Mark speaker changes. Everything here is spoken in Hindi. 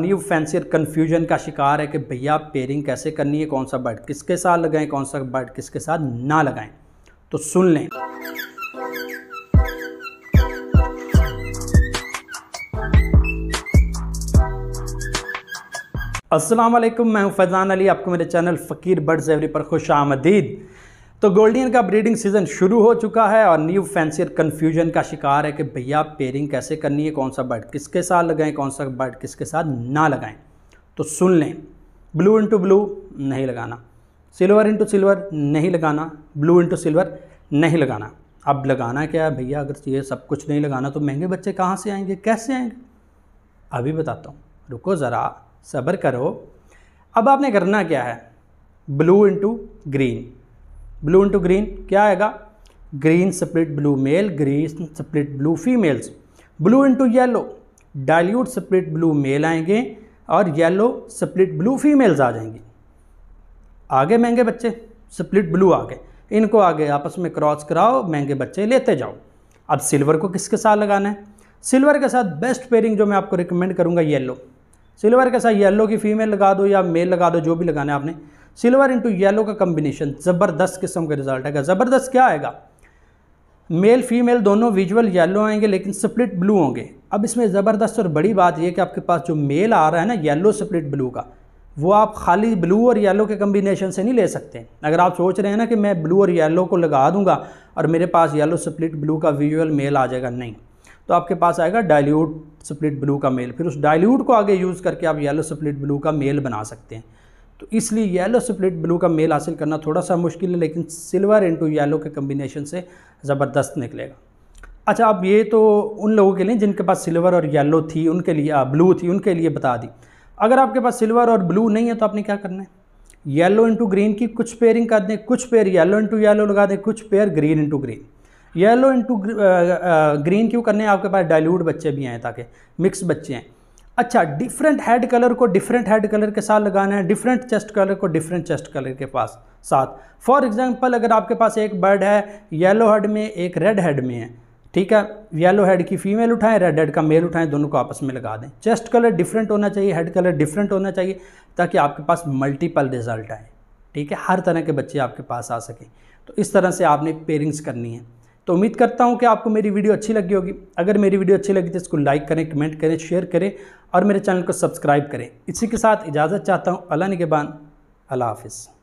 Speaker 1: न्यू फैंसियर कन्फ्यूजन का शिकार है कि भैया पेयरिंग कैसे करनी है कौन सा बर्ड किसके साथ लगाएं कौन सा बर्ड किसके साथ ना लगाएं तो सुन लें असलम मैं हूं फैज़ान अली आपको मेरे चैनल फ़कीर बर्ड्स एवरी पर खुश आमदीद तो गोल्डियन का ब्रीडिंग सीजन शुरू हो चुका है और न्यू फैंसियर कन्फ्यूजन का शिकार है कि भैया पेयरिंग कैसे करनी है कौन सा बर्ड किसके साथ लगाएं कौन सा बर्ड किसके साथ ना लगाएं तो सुन लें ब्लू इंटू ब्लू नहीं लगाना सिल्वर इंटू सिल्वर नहीं लगाना ब्लू इंटू सिल्वर नहीं लगाना अब लगाना क्या है भैया अगर ये सब कुछ नहीं लगाना तो महंगे बच्चे कहाँ से आएंगे कैसे आएंगे अभी बताता हूँ रुको ज़रा सब्र करो अब आपने करना क्या है blue into green blue into green क्या आएगा green split blue male green split blue females blue into yellow dilute split blue male आएंगे और येलो स्प्लिट ब्लू फीमेल्स आ जाएंगी आगे महंगे बच्चे स्प्लिट ब्लू आ गए इनको आगे आपस में क्रॉस कराओ महंगे बच्चे लेते जाओ अब सिल्वर को किसके साथ लगाना है सिल्वर के साथ बेस्ट पेयरिंग जो मैं आपको रिकमेंड करूँगा येलो सिल्वर के साथ येलो की फीमेल लगा दो या मेल लगा दो जो भी लगाना है आपने सिल्वर इंटू येलो का कम्बिनेशन ज़बरदस्त किस्म का रिजल्ट आएगा ज़बरदस्त क्या आएगा मेल फीमेल दोनों विजुअल येलो आएंगे लेकिन स्प्लिट ब्लू होंगे अब इसमें ज़बरदस्त और बड़ी बात यह कि आपके पास जो मेल आ रहा है ना येलो स्प्लिट ब्लू का वो आप खाली ब्लू और येलो के कम्बिनेशन से नहीं ले सकते अगर आप सोच रहे हैं ना कि मैं ब्लू और येलो को लगा दूंगा और मेरे पास येलो स्प्लिट ब्लू का विजुअल मेल आ जाएगा नहीं तो आपके पास आएगा डायल्यूट स्प्लिट ब्लू का मेल फिर उस डायल्यूट को आगे यूज़ करके आप येलो स्प्लिट ब्लू का मेल बना सकते हैं तो इसलिए येलो स्प्लिट ब्लू का मेल हासिल करना थोड़ा सा मुश्किल है लेकिन सिल्वर इंटू येलो के कम्बिनेशन से ज़बरदस्त निकलेगा अच्छा अब ये तो उन लोगों के लिए जिनके पास सिल्वर और येलो थी उनके लिए ब्लू थी उनके लिए बता दी अगर आपके पास सिल्वर और ब्लू नहीं है तो आपने क्या करना है येलो इंटू ग्रीन की कुछ पेयरिंग कर दें कुछ पेयर येलो इंटू येलो लगा दें कुछ pair green into green yellow into green क्यों करने आपके पास डायलूड बच्चे भी हैं ताकि मिक्स बच्चे हैं अच्छा डिफरेंट हेड कलर को डिफरेंट हेड कलर के साथ लगाना है डिफरेंट चेस्ट कलर को डिफरेंट चेस्ट कलर के पास साथ फॉर एग्जांपल अगर आपके पास एक बर्ड है येलो हेड में एक रेड हेड में है ठीक है येलो हेड की फीमेल उठाएं रेड हेड का मेल उठाएं दोनों को आपस में लगा दें चेस्ट कलर डिफरेंट होना चाहिए हेड कलर डिफरेंट होना चाहिए ताकि आपके पास मल्टीपल रिजल्ट आए ठीक है हर तरह के बच्चे आपके पास आ सकें तो इस तरह से आपने पेयरिंग्स करनी है तो उम्मीद करता हूँ कि आपको मेरी वीडियो अच्छी लगी होगी अगर मेरी वीडियो अच्छी लगी तो इसको लाइक करें कमेंट करें शेयर करें और मेरे चैनल को सब्सक्राइब करें इसी के साथ इजाज़त चाहता हूँ अल्लाह निगबान अल्लाह हाफिज़